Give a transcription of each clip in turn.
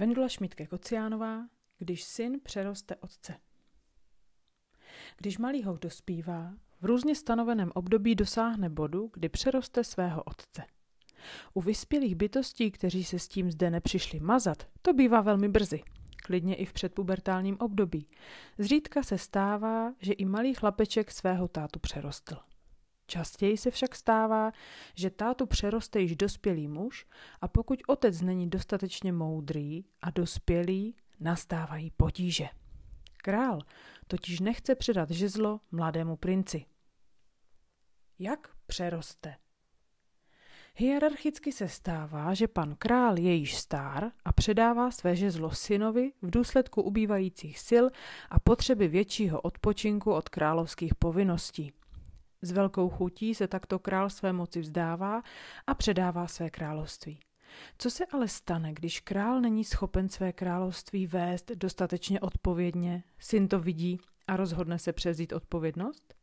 Vendula Šmitke Kociánová, když syn přeroste otce. Když malý hoch dospívá, v různě stanoveném období dosáhne bodu, kdy přeroste svého otce. U vyspělých bytostí, kteří se s tím zde nepřišli mazat, to bývá velmi brzy, klidně i v předpubertálním období. Zřídka se stává, že i malý chlapeček svého tátu přerostl. Častěji se však stává, že tátu přeroste již dospělý muž a pokud otec není dostatečně moudrý a dospělý, nastávají potíže. Král totiž nechce předat žezlo mladému princi. Jak přeroste? Hierarchicky se stává, že pan král je již stár a předává své žezlo synovi v důsledku ubývajících sil a potřeby většího odpočinku od královských povinností – s velkou chutí se takto král své moci vzdává a předává své království. Co se ale stane, když král není schopen své království vést dostatečně odpovědně, syn to vidí a rozhodne se převzít odpovědnost?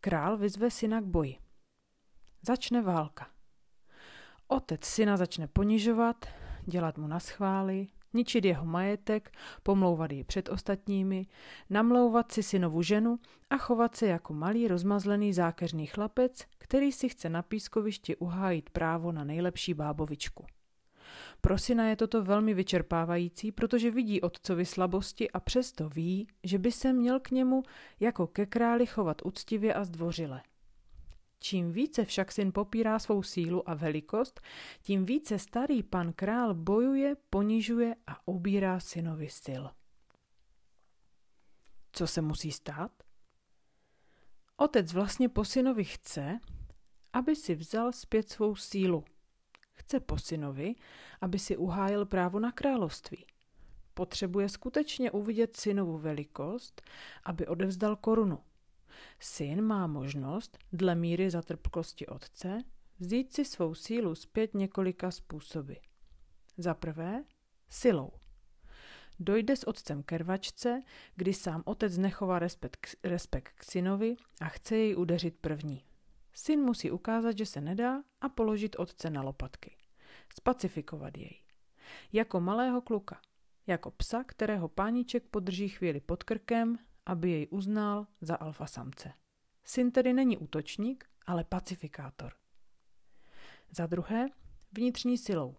Král vyzve syna k boji. Začne válka. Otec syna začne ponižovat, dělat mu schvály, ničit jeho majetek, pomlouvat ji před ostatními, namlouvat si synovu ženu a chovat se jako malý rozmazlený zákeřný chlapec, který si chce na pískovišti uhájit právo na nejlepší bábovičku. Pro syna je toto velmi vyčerpávající, protože vidí otcovi slabosti a přesto ví, že by se měl k němu jako ke králi chovat úctivě a zdvořile – Čím více však syn popírá svou sílu a velikost, tím více starý pan král bojuje, ponižuje a ubírá synovi sil. Co se musí stát? Otec vlastně po synovi chce, aby si vzal zpět svou sílu. Chce po synovi, aby si uhájil právo na království. Potřebuje skutečně uvidět synovu velikost, aby odevzdal korunu – Syn má možnost, dle míry zatrpkosti otce, vzít si svou sílu zpět několika způsoby. Za prvé, silou. Dojde s otcem kervačce, kdy sám otec nechová respekt, k, respekt k synovi a chce jej udeřit první. Syn musí ukázat, že se nedá a položit otce na lopatky. Spacifikovat jej. Jako malého kluka. Jako psa, kterého páníček podrží chvíli pod krkem, aby jej uznal za alfasamce. Syn tedy není útočník, ale pacifikátor. Za druhé, vnitřní silou.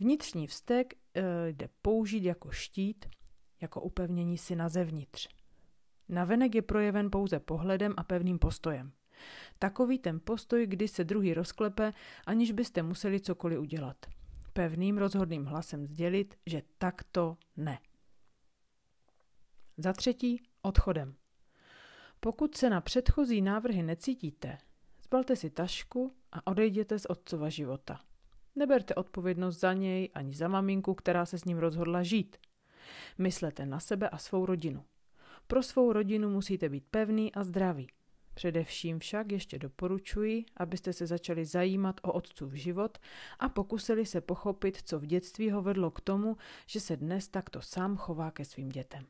Vnitřní vztek eh, jde použít jako štít, jako upevnění syna zevnitř. Navenek je projeven pouze pohledem a pevným postojem. Takový ten postoj, kdy se druhý rozklepe, aniž byste museli cokoliv udělat. Pevným rozhodným hlasem sdělit, že takto ne. Za třetí, odchodem. Pokud se na předchozí návrhy necítíte, zbalte si tašku a odejděte z otcova života. Neberte odpovědnost za něj ani za maminku, která se s ním rozhodla žít. Myslete na sebe a svou rodinu. Pro svou rodinu musíte být pevný a zdravý. Především však ještě doporučuji, abyste se začali zajímat o otcův život a pokusili se pochopit, co v dětství ho vedlo k tomu, že se dnes takto sám chová ke svým dětem.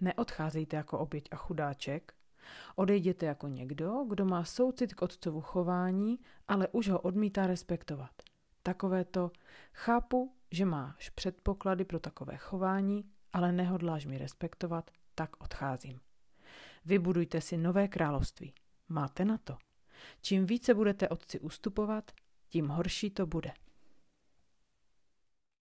Neodcházejte jako oběť a chudáček, odejděte jako někdo, kdo má soucit k otcovu chování, ale už ho odmítá respektovat. Takové to chápu, že máš předpoklady pro takové chování, ale nehodláš mi respektovat, tak odcházím. Vybudujte si nové království. Máte na to. Čím více budete otci ustupovat, tím horší to bude.